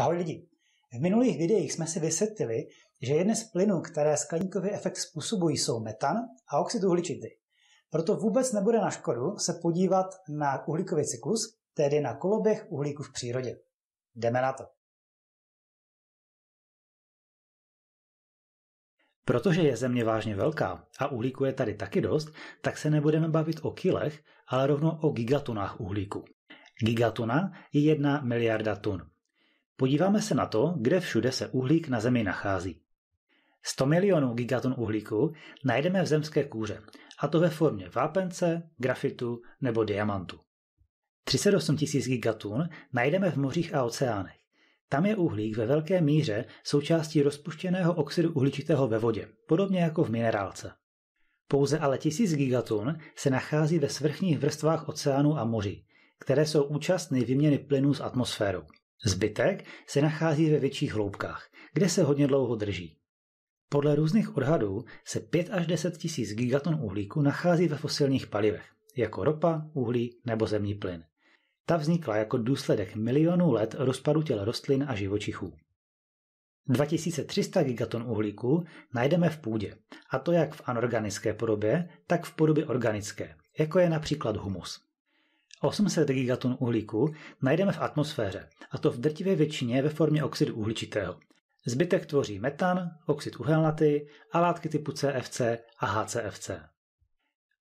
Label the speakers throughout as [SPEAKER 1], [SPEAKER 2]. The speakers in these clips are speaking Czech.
[SPEAKER 1] Ahoj lidi! V minulých videích jsme si vysvětlili, že jedny z plynů, které skleníkový efekt způsobují, jsou metan a oxid uhličitý. Proto vůbec nebude na škodu se podívat na uhlíkový cyklus, tedy na koloběh uhlíku v přírodě. Jdeme na to! Protože je Země vážně velká a uhlíku je tady taky dost, tak se nebudeme bavit o kilech, ale rovnou o gigatunách uhlíku. Gigatuna je jedna miliarda tun. Podíváme se na to, kde všude se uhlík na Zemi nachází. 100 milionů gigaton uhlíku najdeme v zemské kůře, a to ve formě vápence, grafitu nebo diamantu. 38 tisíc gigatun najdeme v mořích a oceánech. Tam je uhlík ve velké míře součástí rozpuštěného oxidu uhličitého ve vodě, podobně jako v minerálce. Pouze ale tisíc gigatun se nachází ve svrchních vrstvách oceánu a moří, které jsou účastny výměny plynů s atmosférou. Zbytek se nachází ve větších hloubkách, kde se hodně dlouho drží. Podle různých odhadů se 5 až 10 tisíc gigaton uhlíku nachází ve fosilních palivech, jako ropa, uhlí nebo zemní plyn. Ta vznikla jako důsledek milionů let rozpadu těla rostlin a živočichů. 2300 gigaton uhlíku najdeme v půdě, a to jak v anorganické podobě, tak v podobě organické, jako je například humus. 800 gigaton uhlíku najdeme v atmosféře, a to v drtivé většině ve formě oxidu uhličitého. Zbytek tvoří metan, oxid uhelnatý a látky typu CFC a HCFC.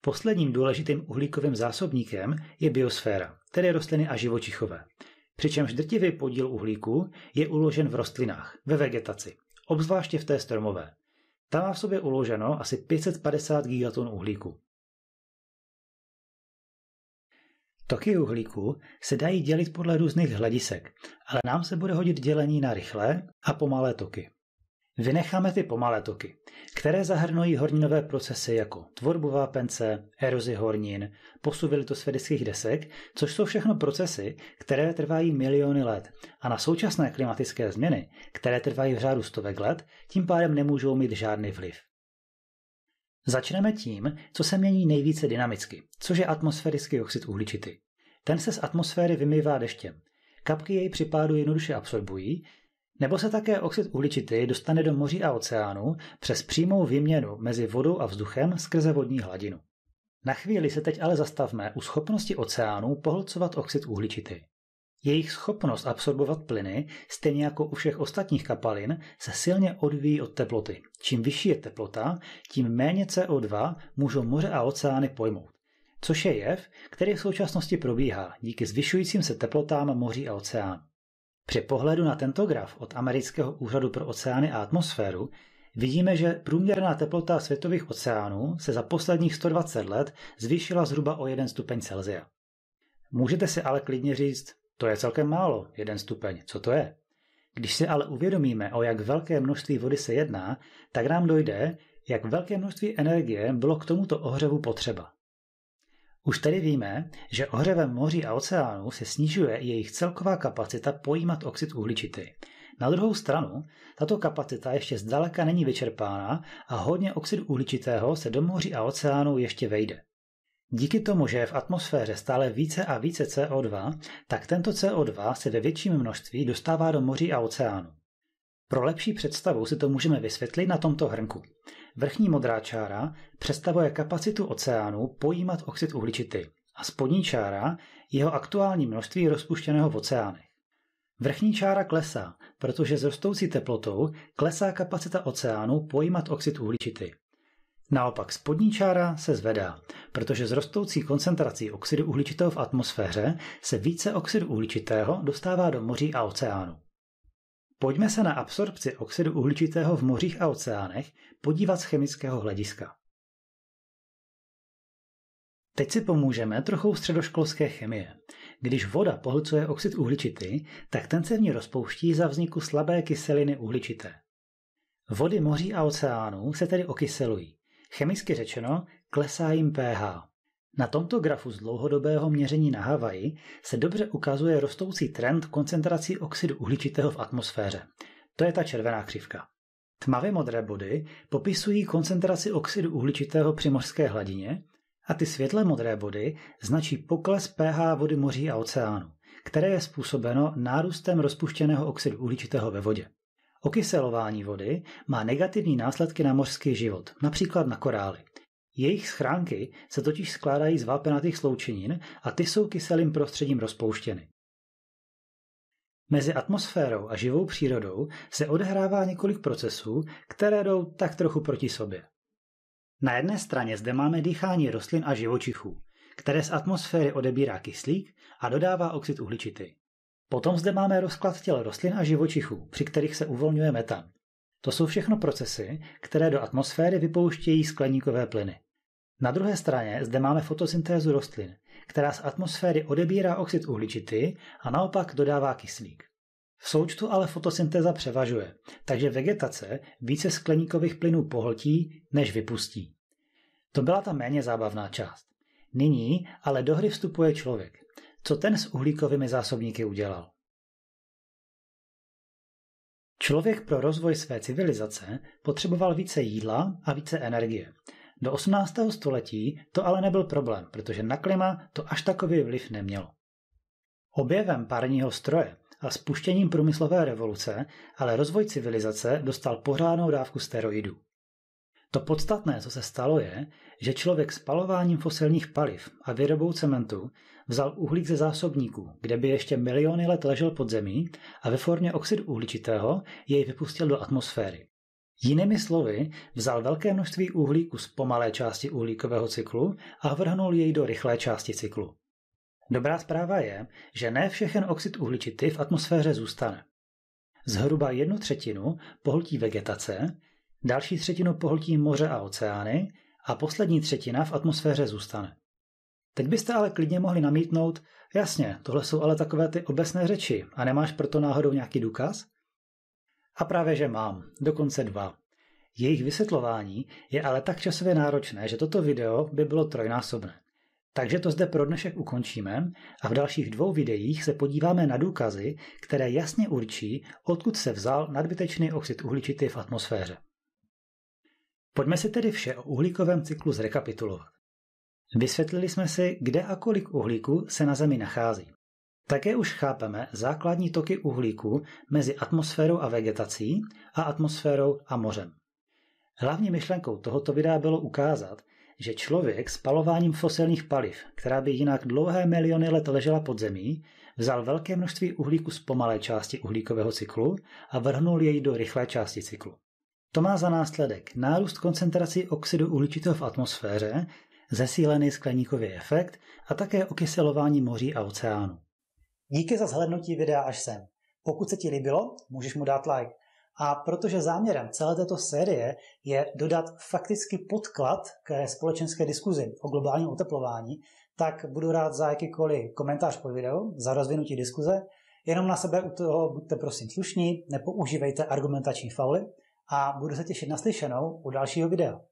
[SPEAKER 1] Posledním důležitým uhlíkovým zásobníkem je biosféra, tedy rostliny a živočichové. Přičemž drtivý podíl uhlíku je uložen v rostlinách, ve vegetaci, obzvláště v té stromové. Ta má v sobě uloženo asi 550 gigaton uhlíku. Toky uhlíku se dají dělit podle různých hledisek, ale nám se bude hodit dělení na rychlé a pomalé toky. Vynecháme ty pomalé toky, které zahrnují horninové procesy jako tvorbu vápence, erozi hornin, posuvy litosferických desek, což jsou všechno procesy, které trvají miliony let a na současné klimatické změny, které trvají v řádu stovek let, tím pádem nemůžou mít žádný vliv. Začneme tím, co se mění nejvíce dynamicky, což je atmosférický oxid uhličitý. Ten se z atmosféry vymývá deštěm. Kapky jej při pádu jednoduše absorbují, nebo se také oxid uhličitý dostane do moří a oceánu přes přímou výměnu mezi vodou a vzduchem skrze vodní hladinu. Na chvíli se teď ale zastavme u schopnosti oceánů pohlcovat oxid uhličitý. Jejich schopnost absorbovat plyny, stejně jako u všech ostatních kapalin, se silně odvíjí od teploty. Čím vyšší je teplota, tím méně CO2 můžou moře a oceány pojmout. Což je jev, který v současnosti probíhá díky zvyšujícím se teplotám moří a oceánů. Při pohledu na tento graf od Amerického úřadu pro oceány a atmosféru vidíme, že průměrná teplota světových oceánů se za posledních 120 let zvýšila zhruba o 1 stupeň Celsia. Můžete si ale klidně říct, to je celkem málo, jeden stupeň, co to je? Když si ale uvědomíme, o jak velké množství vody se jedná, tak nám dojde, jak velké množství energie bylo k tomuto ohřevu potřeba. Už tedy víme, že ohřevem moří a oceánů se snižuje jejich celková kapacita pojímat oxid uhličitý. Na druhou stranu, tato kapacita ještě zdaleka není vyčerpána a hodně oxidu uhličitého se do moří a oceánů ještě vejde. Díky tomu, že je v atmosféře stále více a více CO2, tak tento CO2 se ve větším množství dostává do moří a oceánu. Pro lepší představu si to můžeme vysvětlit na tomto hrnku. Vrchní modrá čára představuje kapacitu oceánu pojímat oxid uhličitý a spodní čára jeho aktuální množství rozpuštěného v oceánech. Vrchní čára klesá, protože s rostoucí teplotou klesá kapacita oceánu pojímat oxid uhličitý Naopak spodní čára se zvedá, protože s rostoucí koncentrací oxidu uhličitého v atmosféře se více oxidu uhličitého dostává do moří a oceánu. Pojďme se na absorpci oxidu uhličitého v mořích a oceánech podívat z chemického hlediska. Teď si pomůžeme trochu středoškolské chemie. Když voda pohlcuje oxid uhličitý, tak ten se v ní rozpouští za vzniku slabé kyseliny uhličité. Vody moří a oceánů se tedy okyselují. Chemicky řečeno, klesá jim pH. Na tomto grafu z dlouhodobého měření na Havaji se dobře ukazuje rostoucí trend koncentrací oxidu uhličitého v atmosféře. To je ta červená křivka. Tmavě modré body popisují koncentraci oxidu uhličitého při mořské hladině a ty světle modré body značí pokles pH vody moří a oceánu, které je způsobeno nárůstem rozpuštěného oxidu uhličitého ve vodě. Okyselování vody má negativní následky na mořský život, například na korály. Jejich schránky se totiž skládají z vápenatých sloučenin a ty jsou kyselým prostředím rozpouštěny. Mezi atmosférou a živou přírodou se odehrává několik procesů, které jdou tak trochu proti sobě. Na jedné straně zde máme dýchání rostlin a živočichů, které z atmosféry odebírá kyslík a dodává oxid uhličitý. Potom zde máme rozklad těl rostlin a živočichů, při kterých se uvolňuje metan. To jsou všechno procesy, které do atmosféry vypouštějí skleníkové plyny. Na druhé straně zde máme fotosyntézu rostlin, která z atmosféry odebírá oxid uhličitý a naopak dodává kyslík. V součtu ale fotosyntéza převažuje, takže vegetace více skleníkových plynů pohltí, než vypustí. To byla ta méně zábavná část. Nyní ale do hry vstupuje člověk – co ten s uhlíkovými zásobníky udělal. Člověk pro rozvoj své civilizace potřeboval více jídla a více energie. Do 18. století to ale nebyl problém, protože na klima to až takový vliv nemělo. Objevem párního stroje a spuštěním průmyslové revoluce ale rozvoj civilizace dostal pořádnou dávku steroidů. To podstatné, co se stalo, je, že člověk spalováním fosilních paliv a výrobou cementu Vzal uhlík ze zásobníku, kde by ještě miliony let ležel pod zemí a ve formě oxidu uhličitého jej vypustil do atmosféry. Jinými slovy, vzal velké množství uhlíku z pomalé části uhlíkového cyklu a vrhnul jej do rychlé části cyklu. Dobrá zpráva je, že ne všechen oxid uhličitý v atmosféře zůstane. Zhruba jednu třetinu pohltí vegetace, další třetinu pohltí moře a oceány a poslední třetina v atmosféře zůstane. Teď byste ale klidně mohli namítnout, jasně, tohle jsou ale takové ty obecné řeči a nemáš proto náhodou nějaký důkaz? A právě, že mám, dokonce dva. Jejich vysvětlování je ale tak časově náročné, že toto video by bylo trojnásobné. Takže to zde pro dnešek ukončíme a v dalších dvou videích se podíváme na důkazy, které jasně určí, odkud se vzal nadbytečný oxid uhličitý v atmosféře. Pojďme si tedy vše o uhlíkovém cyklu zrekapitulovat. Vysvětlili jsme si, kde a kolik uhlíku se na Zemi nachází. Také už chápeme základní toky uhlíku mezi atmosférou a vegetací a atmosférou a mořem. Hlavní myšlenkou tohoto videa bylo ukázat, že člověk spalováním fosilních paliv, která by jinak dlouhé miliony let ležela pod zemí, vzal velké množství uhlíku z pomalé části uhlíkového cyklu a vrhnul jej do rychlé části cyklu. To má za následek nárůst koncentrací oxidu uhličitého v atmosféře, zesílený skleníkový efekt a také okyselování moří a oceánu. Díky za zhlednutí videa až sem. Pokud se ti líbilo, můžeš mu dát like. A protože záměrem celé této série je dodat faktický podklad k společenské diskuzi o globálním oteplování, tak budu rád za jakýkoliv komentář pod videu, za rozvinutí diskuze. Jenom na sebe u toho buďte prosím slušní, nepoužívejte argumentační fauly a budu se těšit na slyšenou u dalšího videa.